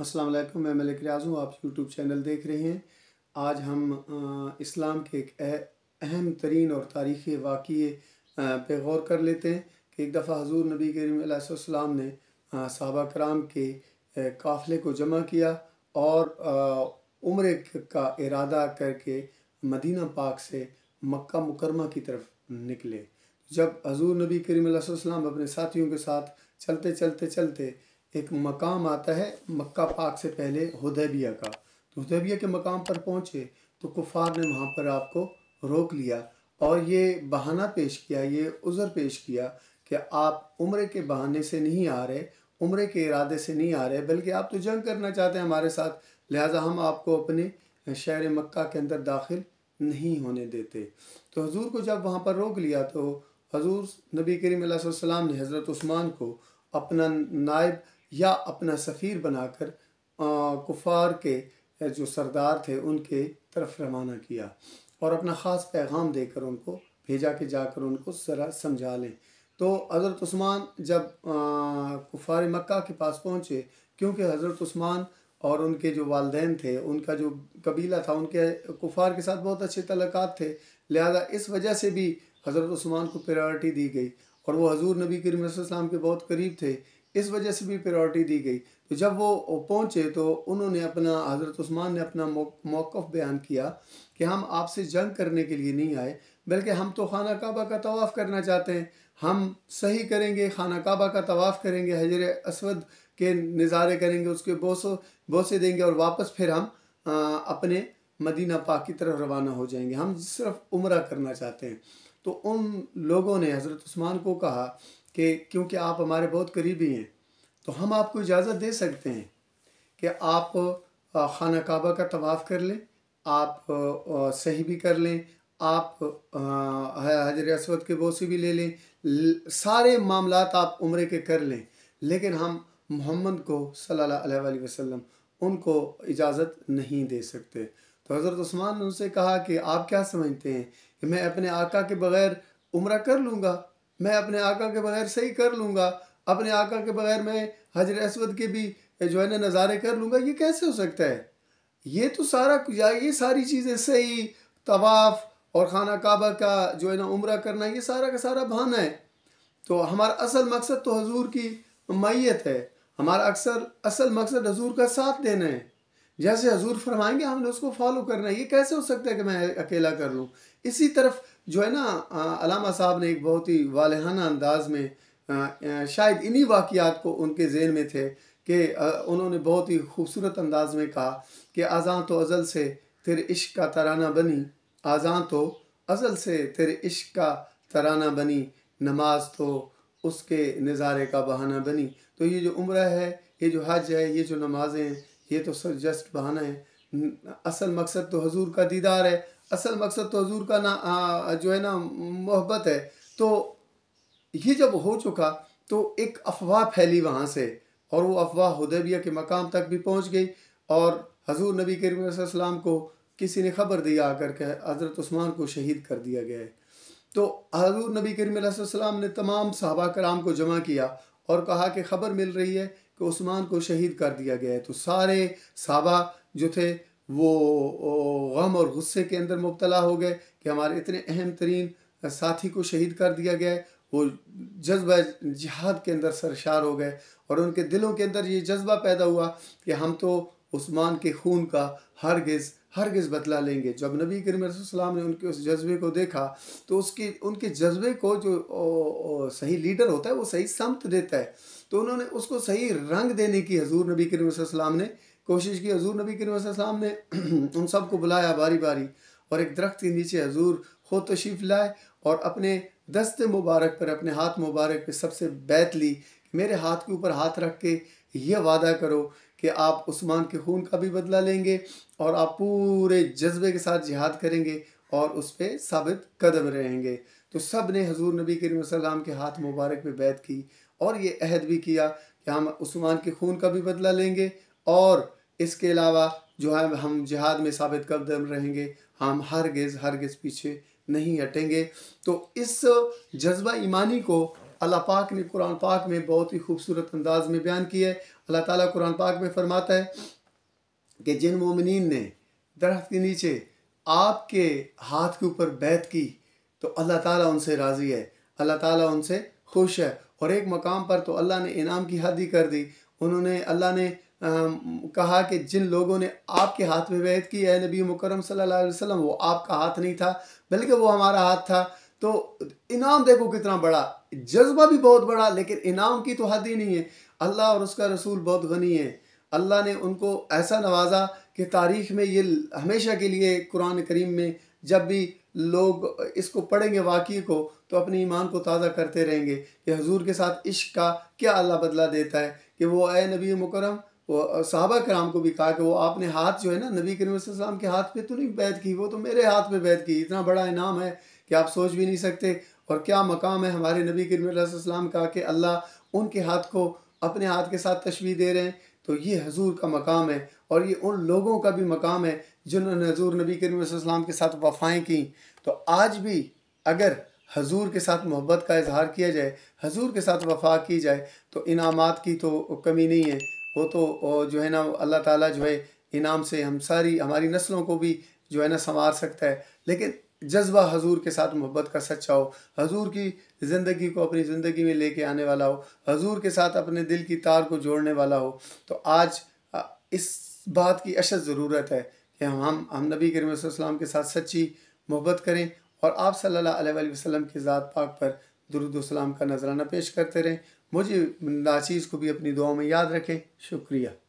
अस्सलाम वालेकुम मैं मलिक रियाज हूँ आप यूट्यूब चैनल देख रहे हैं आज हम इस्लाम के एक अहम तरीन और तारीख़ी वाक़े पे गौर कर लेते हैं कि एक दफ़ा हजूर नबी करीम ने सहाबा कराम के काफ़िले को जमा किया और उम्र का इरादा करके मदीना पाक से मक्का मुकरमा की तरफ निकले जब हजूर नबी करीम अपने साथियों के साथ चलते चलते चलते एक मकाम आता है मक्का पाक से पहले हदैबिया का तो हदैबिया के मकाम पर पहुँचे तो कुफार ने वहाँ पर आपको रोक लिया और ये बहाना पेश किया ये उज़र पेश किया कि आप उम्र के बहाने से नहीं आ रहे उम्र के इरादे से नहीं आ रहे बल्कि आप तो जंग करना चाहते हैं हमारे साथ लिहाजा हम आपको अपने शहर मक्का के अंदर दाखिल नहीं होने देते तो हजूर को जब वहाँ पर रोक लिया तो हजूर नबी करीम ने हज़रत उस्मान को अपना नायब या अपना सफ़ीर बनाकर कुफार के जो सरदार थे उनके तरफ रवाना किया और अपना ख़ास पैगाम देकर उनको भेजा के जाकर उनको ज़रा समझा लें तो हज़रत उस्मान जब कुफार मक्का के पास पहुँचे क्योंकि हज़रत उस्मान और उनके जो वालदेन थे उनका जो कबीला था उनके कुफार के साथ बहुत अच्छे तलक़ थे लिहाजा इस वजह से भी हज़रत उस्मान को प्रायोरिटी दी गई और वो हजूर नबी करीम के बहुत करीब थे इस वजह से भी प्रायोरिटी दी गई तो जब वो पहुँचे तो उन्होंने अपना हज़रत उस्मान ने अपना मौक़ बयान किया कि हम आपसे जंग करने के लिए नहीं आए बल्कि हम तो खाना काबा का तवाफ़ करना चाहते हैं हम सही करेंगे खाना काबा का तवाफ़ करेंगे हजर असवद के नज़ारे करेंगे उसके बोसों बोसे देंगे और वापस फिर हम आ, अपने मदीना पाक की तरफ रवाना हो जाएंगे हम सिर्फ उम्र करना चाहते हैं तो उन लोगों ने हज़रत उस्मान को कहा कि क्योंकि आप हमारे बहुत करीबी हैं तो हम आपको इजाज़त दे सकते हैं कि आप खाना काबा का तवाफ़ कर लें आप सही भी कर लें आप हजर असवद के बोसी भी ले लें सारे मामला आप उम्र के कर लें लेकिन हम मोहम्मद को सल्लल्लाहु अलैहि वसल्लम उनको इजाज़त नहीं दे सकते तो हज़रत उस्मान ने उनसे कहा कि आप क्या समझते हैं कि मैं अपने आका के बग़ैर उम्र कर लूँगा मैं अपने आका के बगैर सही कर लूँगा अपने आका के बगैर मैं हजर असवद के भी जो है ना नज़ारे कर लूँगा ये कैसे हो सकता है ये तो सारा ये सारी चीज़ें सही तवाफ़ और खाना काबा का जो है ना उम्र करना ये सारा का सारा बहाना है तो हमारा असल मकसद तो हजूर की मैत है हमारा अक्सर असल मकसद हजूर का साथ देना है जैसे हजूर फरमाएंगे हमने उसको फॉलो करना है ये कैसे हो सकता है कि मैं अकेला कर लूँ इसी तरफ जो है ना अलामा साहब ने एक बहुत ही वालहाना अंदाज में शायद इन्हीं वाकियात को उनके जेन में थे कि उन्होंने बहुत ही खूबसूरत अंदाज में कहा कि आज़ां तो अज़ल से तेरे इश्क का तराना बनी आजा तो अज़ल से तेरे इश्क का तराना बनी नमाज तो उसके नज़ारे का बहाना बनी तो ये जो उम्र है ये जो हज है ये जो नमाज़ें हैं ये तो सर जस्ट बहाना है असल मकसद तो हजूर का दीदार है असल मकसद तो हजूर का ना आ, जो है ना मोहब्बत है तो ये जब हो चुका तो एक अफवाह फैली वहाँ से और वो अफवाह हदेबिया के मकाम तक भी पहुँच गई और हजूर नबी करीम को किसी ने खबर दिया आकर के हज़रत ऊस्मान को शहीद कर दिया गया है तो हजूर नबी करीम ने तमाम सहाबा कराम को जमा किया और कहा कि ख़बर मिल रही है कि उस्मान को शहीद कर दिया गया है तो सारे साहबा जो थे वो गम और गुस्से के अंदर मुबतला हो गए कि हमारे इतने अहम तरीन साथी को शहीद कर दिया गया है वो जज्बा जिहाद के अंदर सरशार हो गए और उनके दिलों के अंदर ये जज्बा पैदा हुआ कि हम तो उस्मान के खून का हरगज़ हरगज़ बदला लेंगे जब नबी करीम ने उनके उस जज्बे को देखा तो उसकी उनके जज्बे को जो ओ, ओ, सही लीडर होता है वो सही समत देता है तो उन्होंने उसको सही रंग देने की हजूर नबी करीम ने कोशिश की हजूर नबी करीम ने उन सबको बुलाया बारी बारी और एक दरख्त के नीचे हजूर खो तशीफ लाए और अपने दस्त मुबारक पर अपने हाथ मुबारक पर सबसे बैत ली मेरे हाथ के ऊपर हाथ रख के ये वादा करो कि आप उस्मान के खून का भी बदला लेंगे और आप पूरे जज्बे के साथ जिहाद करेंगे और उस पर साबित कदम रहेंगे तो सब ने हजूर नबी करीम के हाथ मुबारक में बैत की और ये अहद भी किया कि हम उस्मान के खून का भी बदला लेंगे और इसके अलावा जो है हम जिहाद में साबित कदम रहेंगे हम हर हरगिज़ पीछे नहीं हटेंगे तो इस जज्बा ईमानी को अल्लाह पाक ने कुरान पाक में बहुत ही खूबसूरत अंदाज में बयान किया है अल्लाह ताला कुरान पाक में फरमाता है कि जिन मोमिन ने दरख्त के नीचे आपके हाथ के ऊपर बैत की तो अल्लाह ताला उनसे राज़ी है अल्लाह ताला उनसे खुश है और एक मकाम पर तो अल्लाह ने इनाम की हद ही कर दी उन्होंने अल्लाह ने आ, कहा कि जिन लोगों ने आपके हाथ में वैद की है नबी मुकरम सल्लल्लाहु अलैहि वसल्लम वो आपका हाथ नहीं था बल्कि वो हमारा हाथ था तो इनाम देखो कितना बड़ा जज्बा भी बहुत बड़ा लेकिन इनाम की तो हद ही नहीं है अल्लाह और उसका रसूल बहुत गनी है अल्लाह ने उनको ऐसा नवाजा कि तारीख़ में ये हमेशा के लिए कुरान करीम में जब भी लोग इसको पढ़ेंगे वाकई को तो अपने ईमान को ताज़ा करते रहेंगे कि हजूर के साथ इश्क का क्या अल्लाह बदला देता है कि वो ए नबी मुकरम वो साहबा कराम को भी कहा कि वो आपने हाथ जो है ना नबी करीम के हाथ पे तो नहीं बैत की वो तो मेरे हाथ पे बैत की इतना बड़ा इनाम है कि आप सोच भी नहीं सकते और क्या मकाम है हमारे नबी करीम का कि अल्लाह उनके हाथ को अपने हाथ के साथ तशवी दे रहे हैं तो ये हजूर का मकाम है और ये उन लोगों का भी मकाम है जिन्होंने हजूर नबी करीम के साथ वफ़ाएँ की तो आज भी अगर हजूर के साथ मोहब्बत का इजहार किया जाए हजूर के साथ वफा की जाए तो इनामात की तो कमी नहीं है वो तो जो है ना अल्लाह ताला जो है इनाम से हम सारी हमारी नस्लों को भी जो है ना संवार सकता है लेकिन जज्बा हजूर के साथ मोहब्बत का सच्चा हो हजूर की ज़िंदगी को अपनी ज़िंदगी में लेके आने वाला हो हजूर के साथ अपने दिल की तार को जोड़ने वाला हो तो आज इस बात की अशद ज़रूरत है कि हम हम हम नबी करीम के साथ सच्ची मोहब्बत करें और आप सल्लल्लाहु अलैहि वसल्लम की ज़ात पाक पर दुरुदोसलाम का नजराना पेश करते रहें मुझे नाचीज़ को भी अपनी दुआ में याद रखें शुक्रिया